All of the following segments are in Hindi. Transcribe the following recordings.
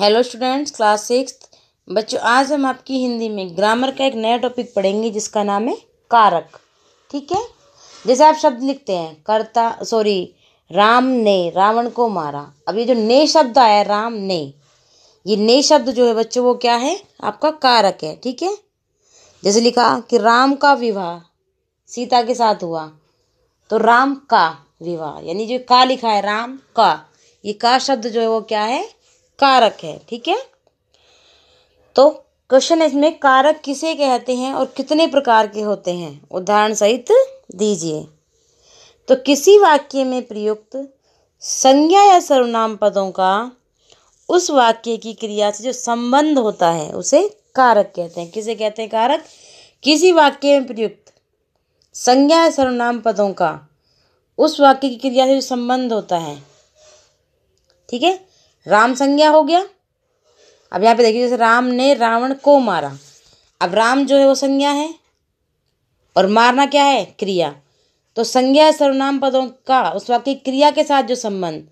हेलो स्टूडेंट्स क्लास सिक्स बच्चों आज हम आपकी हिंदी में ग्रामर का एक नया टॉपिक पढ़ेंगे जिसका नाम है कारक ठीक है जैसे आप शब्द लिखते हैं कर्ता सॉरी राम ने रावण को मारा अब ये जो ने शब्द आया राम ने ये ने शब्द जो है बच्चों वो क्या है आपका कारक है ठीक है जैसे लिखा कि राम का विवाह सीता के साथ हुआ तो राम का विवाह यानी जो का लिखा है राम का ये का शब्द जो है वो क्या है कारक है ठीक है तो क्वेश्चन है इसमें कारक किसे कहते हैं और कितने प्रकार के होते हैं उदाहरण सहित दीजिए तो किसी वाक्य में प्रयुक्त संज्ञा या सर्वनाम पदों का उस वाक्य की क्रिया से जो संबंध होता है उसे कारक कहते हैं किसे कहते हैं कारक किसी वाक्य में प्रयुक्त संज्ञा या सर्वनाम पदों का उस वाक्य की क्रिया से जो संबंध होता है ठीक है राम संज्ञा हो गया अब यहाँ पे देखिए जैसे राम ने रावण को मारा अब राम जो है वो संज्ञा है और मारना क्या है क्रिया तो संज्ञा सर्वनाम पदों का उस वाक्य क्रिया के साथ जो संबंध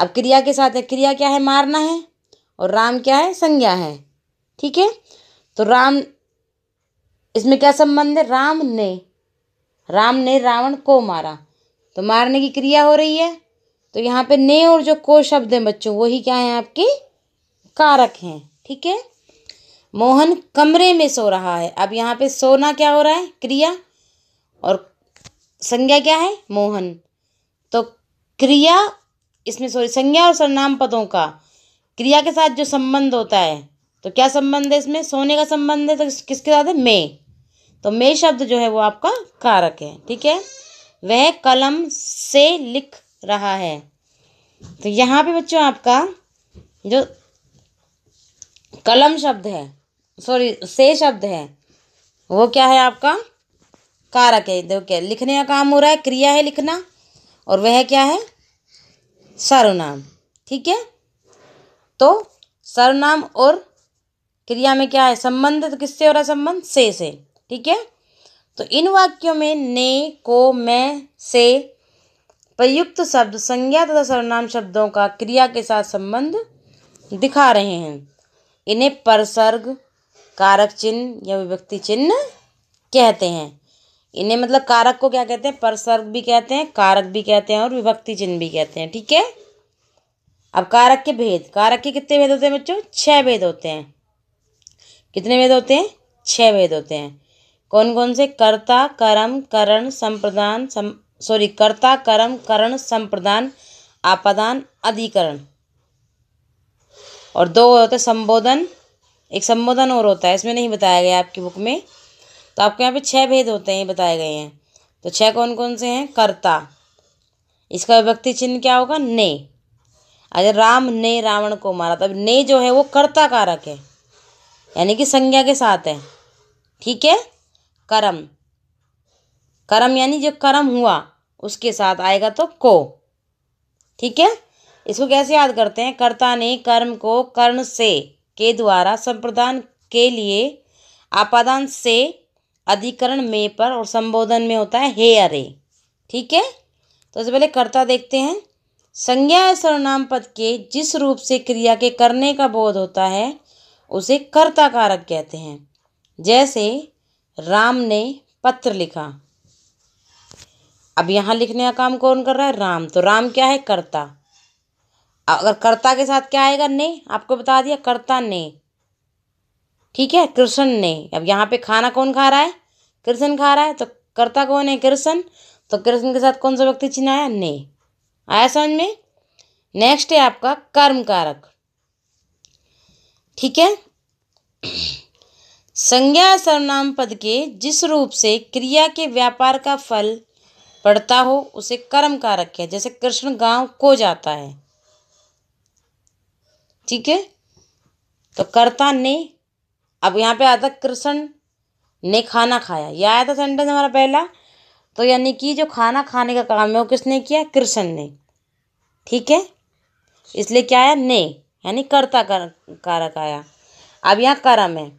अब क्रिया के साथ है क्रिया क्या है मारना है और राम क्या है संज्ञा है ठीक है तो राम इसमें क्या संबंध है राम ने राम ने रावण को मारा तो मारने की क्रिया हो रही है तो यहाँ पे ने और जो को शब्द हैं बच्चों वही क्या हैं आपके कारक हैं ठीक है मोहन कमरे में सो रहा है अब यहाँ पे सोना क्या हो रहा है क्रिया और संज्ञा क्या है मोहन तो क्रिया इसमें सॉरी संज्ञा और सरनाम पदों का क्रिया के साथ जो संबंध होता है तो क्या संबंध है इसमें सोने का संबंध है तो किसके साथ है मे तो मे शब्द जो है वो आपका कारक है ठीक है वह कलम से लिख रहा है तो यहाँ पे बच्चों आपका जो कलम शब्द है सॉरी से शब्द है वो क्या है आपका कारक है देखो क्या लिखने का काम हो रहा है क्रिया है लिखना और वह क्या है सर्वनाम ठीक है तो सर्वनाम और क्रिया में क्या है संबंध तो किससे हो रहा है संबंध से से ठीक है तो इन वाक्यों में ने को मैं से प्रयुक्त शब्द संज्ञा तथा सर्वनाम शब्दों का क्रिया के साथ संबंध दिखा रहे हैं इन्हें परसर्ग कारक चिन्ह या विभक्ति चिन्ह कहते हैं इन्हें मतलब कारक को क्या कहते हैं परसर्ग भी कहते हैं कारक भी कहते हैं और विभक्ति चिन्ह भी कहते हैं ठीक है अब कारक के भेद कारक के कितने भेद होते हैं बच्चों छह भेद होते हैं कितने भेद होते हैं छह भेद होते हैं कौन कौन से कर्ता कर्म करण संप्रदान सम सॉरी कर्ता कर्म करण संप्रदान आपदान अधिकरण और दो होते हैं संबोधन एक संबोधन और होता है इसमें नहीं बताया गया आपकी बुक में तो आपके यहाँ पे छह भेद होते हैं बताए गए हैं तो छह कौन कौन से हैं कर्ता इसका विभक्ति चिन्ह क्या होगा ने अरे राम ने रावण को मारा तब ने जो है वो कर्ता कारक है यानी कि संज्ञा के साथ है ठीक है कर्म कर्म यानी जो कर्म हुआ उसके साथ आएगा तो को ठीक है इसको कैसे याद करते हैं कर्ता ने कर्म को कर्ण से के द्वारा संप्रदान के लिए आपादान से अधिकरण में पर और संबोधन में होता है हे अरे ठीक है तो सबसे पहले कर्ता देखते हैं संज्ञा सर्वनाम पद के जिस रूप से क्रिया के करने का बोध होता है उसे कर्ता कारक कहते हैं जैसे राम ने पत्र लिखा अब यहाँ लिखने का काम कौन कर रहा है राम तो राम क्या है कर्ता अगर कर्ता के साथ क्या आएगा ने आपको बता दिया कर्ता ने ठीक है कृष्ण ने अब यहाँ पे खाना कौन खा रहा है कृष्ण खा रहा है तो कर्ता कौन है कृष्ण तो कृष्ण के साथ कौन सा व्यक्ति चिन्ह आया ने आया समझ में नेक्स्ट है आपका कर्म कारक ठीक है संज्ञा सर्वनाम पद के जिस रूप से क्रिया के व्यापार का फल पड़ता हो उसे कर्म कारक है जैसे कृष्ण गांव को जाता है ठीक है तो कर्ता ने अब यहाँ पे आता कृष्ण ने खाना खाया यह आया था सेंटेंस हमारा पहला तो यानी कि जो खाना खाने का काम है वो किसने किया कृष्ण ने ठीक है इसलिए क्या आया ने यानी कर्ता कर, कारक आया अब यहाँ कर्म है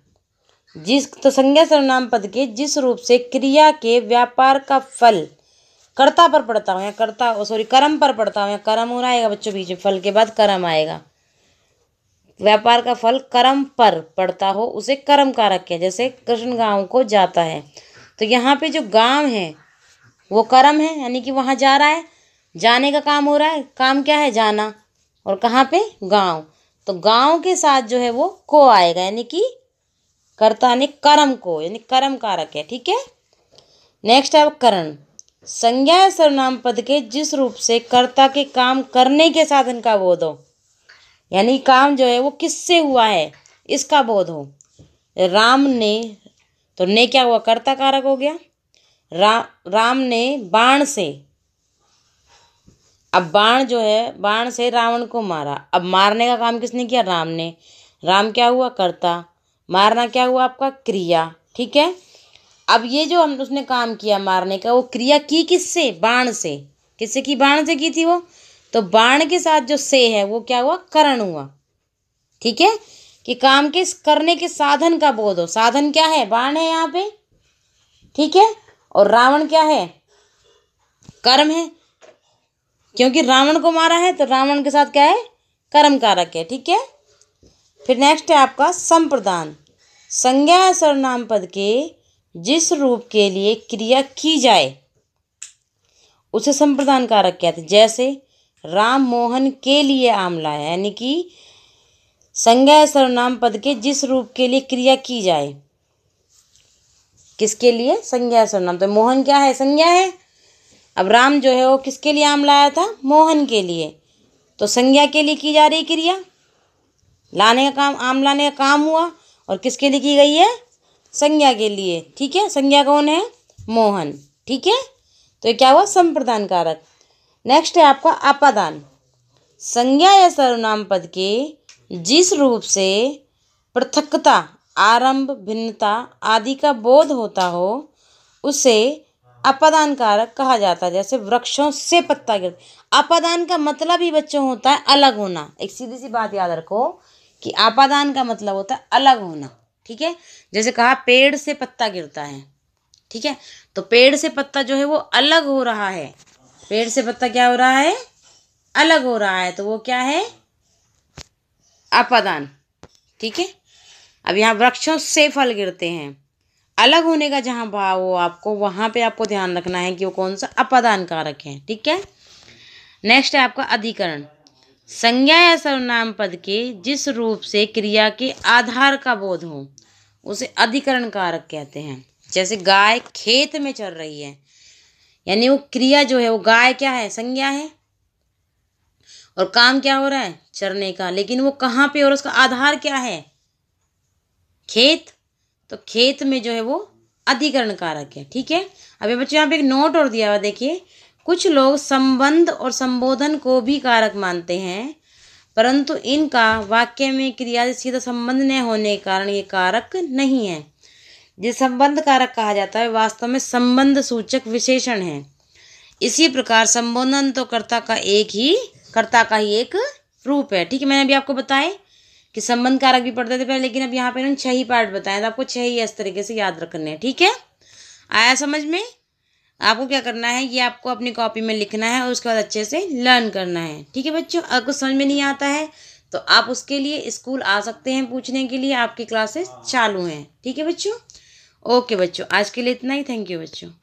जिस तो संज्ञा सर्वनाम पद के जिस रूप से क्रिया के व्यापार का फल कर्ता पर पढ़ता हूँ या कर्ता सॉरी कर्म पर पड़ता हूँ या कर्म हो रहा आएगा बच्चों बीच में फल के बाद कर्म आएगा व्यापार का फल कर्म पर पड़ता हो उसे कर्म कारक है जैसे कृष्ण गांव को जाता है तो यहाँ पे जो गांव है वो कर्म है यानी कि वहाँ जा रहा है जाने का काम हो रहा है काम क्या है जाना और कहाँ पे गांव तो गांव के साथ जो है वो को आएगा यानी कि कर्ता ने कर्म को यानी कर्म कारक है ठीक है नेक्स्ट है करण संज्ञा या सर्वनाम पद के जिस रूप से कर्ता के काम करने के साधन का बोध हो यानी काम जो है वो किससे हुआ है इसका बोध हो राम ने तो ने क्या हुआ कर्ता कारक हो गया रा, राम ने बाण से अब बाण जो है बाण से रावण को मारा अब मारने का काम किसने किया राम ने राम क्या हुआ कर्ता मारना क्या हुआ आपका क्रिया ठीक है अब ये जो हम उसने काम किया मारने का वो क्रिया की किससे बाण से किससे की बाण से की थी वो तो बाण के साथ जो से है वो क्या हुआ करण हुआ ठीक है कि काम के करने के साधन का बोध हो साधन क्या है बाण है यहाँ पे ठीक है और रावण क्या है कर्म है क्योंकि रावण को मारा है तो रावण के साथ क्या है कर्म कारक है ठीक है फिर नेक्स्ट है आपका संप्रदान संज्ञा सर्वनाम पद के जिस रूप के लिए क्रिया की जाए उसे संप्रदान कारक कहते हैं जैसे राम मोहन के लिए आमला है यानी कि संज्ञा सर्वनाम पद के जिस रूप के लिए क्रिया की जाए किसके लिए संज्ञा सर्वनाम तो मोहन क्या है संज्ञा है अब राम जो है वो किसके लिए आम लाया था मोहन के लिए तो संज्ञा के लिए की जा रही क्रिया लाने का काम आम लाने का काम हुआ और किसके लिए की गई है संज्ञा के लिए ठीक है संज्ञा कौन है मोहन ठीक है तो क्या हुआ संप्रदान कारक नेक्स्ट है आपका आपादान संज्ञा या सर्वनाम पद के जिस रूप से पृथकता आरंभ भिन्नता आदि का बोध होता हो उसे अपादान कारक कहा जाता है जैसे वृक्षों से पत्ता गिर अपादान का मतलब ही बच्चों होता है अलग होना एक सीधी सी बात याद रखो कि आपादान का मतलब होता है अलग होना ठीक है जैसे कहा पेड़ से पत्ता गिरता है ठीक है तो पेड़ से पत्ता जो है वो अलग हो रहा है पेड़ से पत्ता क्या हो रहा है अलग हो रहा है तो वो क्या है अपादान ठीक है अब यहाँ वृक्षों से फल गिरते हैं अलग होने का जहाँ भाव हो आपको वहाँ पे आपको ध्यान रखना है कि वो कौन सा अपादान कारक है ठीक है नेक्स्ट है आपका अधिकरण संज्ञा या सर्वनाम पद के जिस रूप से क्रिया के आधार का बोध हो उसे अधिकरण कारक कहते हैं जैसे गाय खेत में चल रही है यानी वो क्रिया जो है वो गाय क्या है संज्ञा है और काम क्या हो रहा है चरने का लेकिन वो कहाँ पे और उसका आधार क्या है खेत तो खेत में जो है वो अधिकरण कारक है ठीक है अभी बच्चों यहाँ पे एक नोट और दिया हुआ देखिए कुछ लोग संबंध और संबोधन को भी कारक मानते हैं परंतु इनका वाक्य में क्रिया से सीधा संबंध न होने के कारण ये कारक नहीं है जिस संबंध कारक कहा जाता है वास्तव में संबंध सूचक विशेषण है इसी प्रकार संबोधन तो कर्ता का एक ही कर्ता का ही एक रूप है ठीक है मैंने अभी आपको बताए कि संबंध कारक भी पढ़ते थे पहले लेकिन अब यहाँ पे इन्होंने छह ही पार्ट बताए तो आपको छह ही इस तरीके से याद रखने हैं ठीक है आया समझ में आपको क्या करना है ये आपको अपनी कॉपी में लिखना है और उसके बाद अच्छे से लर्न करना है ठीक है बच्चों अगर कुछ समझ में नहीं आता है तो आप उसके लिए स्कूल आ सकते हैं पूछने के लिए आपकी क्लासेस चालू हैं ठीक है बच्चों ओके बच्चों आज के लिए इतना ही थैंक यू बच्चों